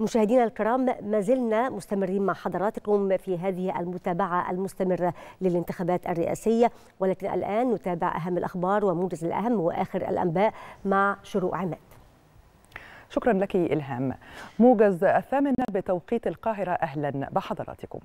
مشاهدينا الكرام ما زلنا مستمرين مع حضراتكم في هذه المتابعة المستمرة للانتخابات الرئاسية ولكن الآن نتابع أهم الأخبار وموجز الأهم وآخر الأنباء مع شروق عماد شكرا لك إلهام موجز الثامنة بتوقيت القاهرة أهلا بحضراتكم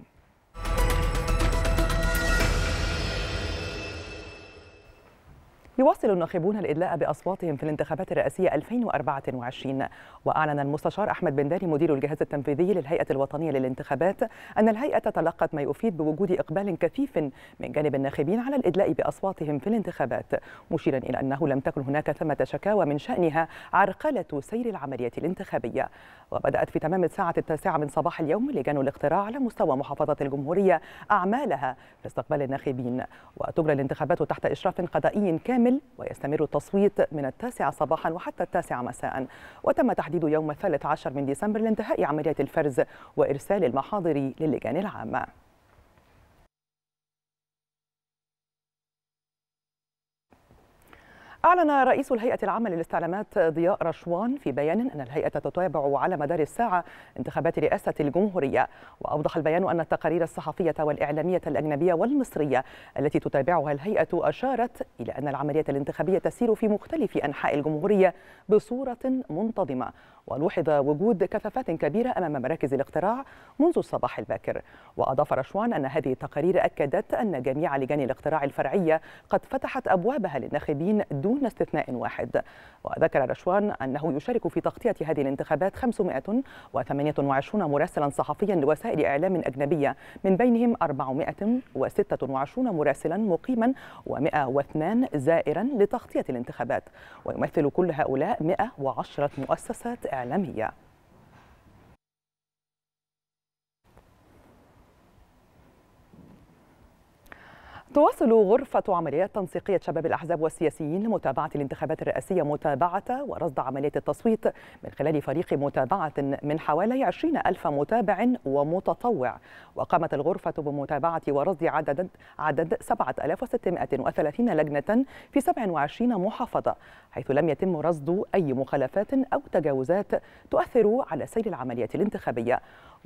يواصل الناخبون الإدلاء بأصواتهم في الانتخابات الرئاسية 2024 وأعلن المستشار أحمد بن داري مدير الجهاز التنفيذي للهيئة الوطنية للانتخابات أن الهيئة تلقت ما يفيد بوجود إقبال كثيف من جانب الناخبين على الإدلاء بأصواتهم في الانتخابات مشيرا إلى أنه لم تكن هناك ثمة شكاوى من شأنها عرقلة سير العملية الانتخابية وبدأت في تمام الساعة التاسعة من صباح اليوم لجان الاقتراع على مستوى محافظة الجمهورية أعمالها في استقبال الناخبين وتجرى الانتخابات تحت إشراف قضائي كامل كامل ويستمر التصويت من التاسعة صباحا وحتى التاسعة مساء وتم تحديد يوم الثالث عشر من ديسمبر لانتهاء عملية الفرز وإرسال المحاضر للجان العامة أعلن رئيس الهيئة العامة للاستعلامات ضياء رشوان في بيان أن الهيئة تتابع على مدار الساعة انتخابات رئاسة الجمهورية وأوضح البيان أن التقارير الصحفية والإعلامية الأجنبية والمصرية التي تتابعها الهيئة أشارت إلى أن العملية الانتخابية تسير في مختلف أنحاء الجمهورية بصورة منتظمة ولوحظ وجود كثافات كبيرة أمام مراكز الاقتراع منذ الصباح الباكر وأضاف رشوان أن هذه التقارير أكدت أن جميع لجان الاقتراع الفرعية قد فتحت أبوابها للناخبين دون استثناء واحد وذكر رشوان أنه يشارك في تغطية هذه الانتخابات 528 مراسلا صحفيا لوسائل إعلام أجنبية من بينهم 426 مراسلا مقيما و102 زائرا لتغطية الانتخابات ويمثل كل هؤلاء 110 مؤسسات الإعلامية تواصل غرفة عمليات تنسيقية شباب الأحزاب والسياسيين لمتابعة الانتخابات الرئاسية متابعة ورصد عملية التصويت من خلال فريق متابعة من حوالي 20 ألف متابع ومتطوع وقامت الغرفة بمتابعة ورصد عدد عدد 7630 لجنة في 27 محافظة حيث لم يتم رصد أي مخالفات أو تجاوزات تؤثر على سير العمليات الانتخابية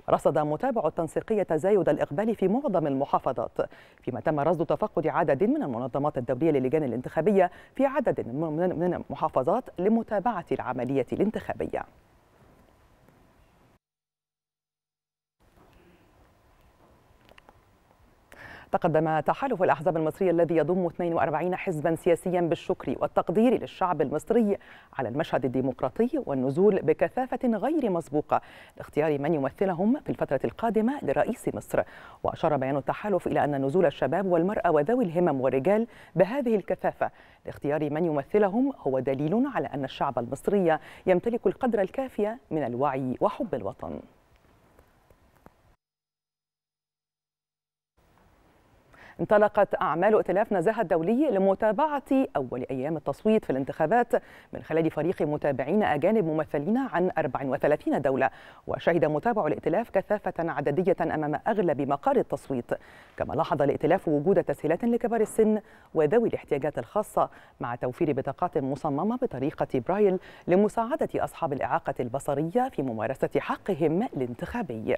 ورصد متابع التنسيقية تزايد الإقبال في معظم المحافظات فيما تم رصد تفقد عدد من المنظمات الدولية للجان الانتخابية في عدد من المحافظات لمتابعة العملية الانتخابية تقدم تحالف الأحزاب المصري الذي يضم 42 حزبا سياسيا بالشكر والتقدير للشعب المصري على المشهد الديمقراطي والنزول بكثافة غير مسبوقة لاختيار من يمثلهم في الفترة القادمة لرئيس مصر وأشار بيان التحالف إلى أن نزول الشباب والمرأة وذوي الهمم والرجال بهذه الكثافة لاختيار من يمثلهم هو دليل على أن الشعب المصري يمتلك القدر الكافي من الوعي وحب الوطن انطلقت أعمال ائتلاف نزاهة الدولي لمتابعة أول أيام التصويت في الانتخابات من خلال فريق متابعين أجانب ممثلين عن 34 دولة وشهد متابع الائتلاف كثافة عددية أمام أغلب مقار التصويت كما لاحظ الائتلاف وجود تسهيلات لكبار السن وذوي الاحتياجات الخاصة مع توفير بطاقات مصممة بطريقة برايل لمساعدة أصحاب الإعاقة البصرية في ممارسة حقهم الانتخابي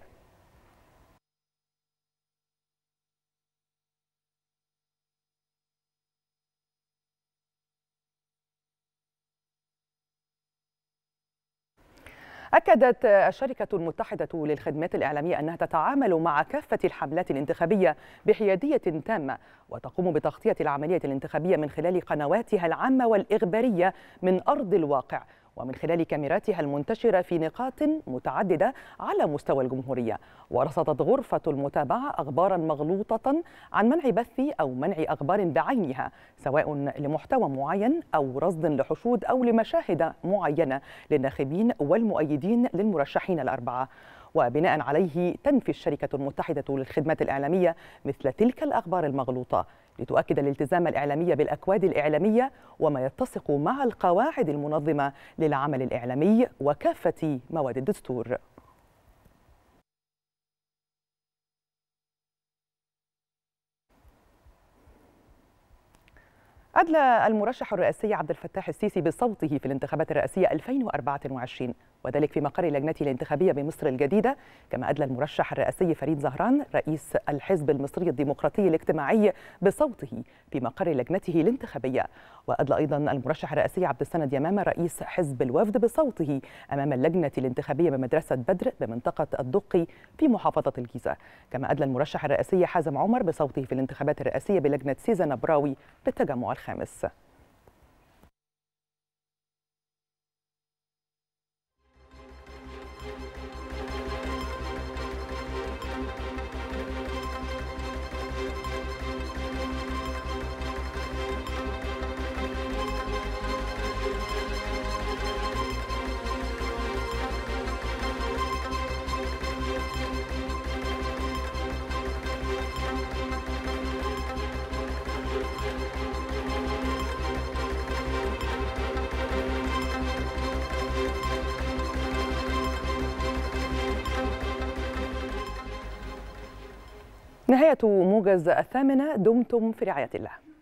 أكدت الشركة المتحدة للخدمات الإعلامية أنها تتعامل مع كافة الحملات الانتخابية بحيادية تامة وتقوم بتغطية العملية الانتخابية من خلال قنواتها العامة والإخبارية من أرض الواقع ومن خلال كاميراتها المنتشرة في نقاط متعددة على مستوى الجمهورية ورصدت غرفة المتابعة أخبارا مغلوطة عن منع بث أو منع أخبار بعينها سواء لمحتوى معين أو رصد لحشود أو لمشاهد معينة للناخبين والمؤيدين للمرشحين الأربعة وبناء عليه تنفي الشركة المتحدة للخدمات الإعلامية مثل تلك الأخبار المغلوطة لتؤكد الالتزام الإعلامي بالأكواد الإعلامية وما يتسق مع القواعد المنظمة للعمل الإعلامي وكافة مواد الدستور عدل المرشح الرئاسي عبد الفتاح السيسي بصوته في الانتخابات الرئاسية 2024 وذلك في مقر لجنته الانتخابية بمصر الجديدة كما أدلى المرشح الرئاسي فريد زهران رئيس الحزب المصري الديمقراطي الاجتماعي بصوته في مقر لجنته الانتخابية وأدلى أيضا المرشح الرئاسي عبد السند يمامة رئيس حزب الوفد بصوته أمام اللجنة الانتخابية بمدرسة بدر بمنطقة الدقي في محافظة الجيزة كما أدلى المرشح الرئاسي حازم عمر بصوته في الانتخابات الرئاسية بلجنة سيزا نبراوي بالتجمع الخامس الخامس نهاية موجز الثامنة دمتم في رعاية الله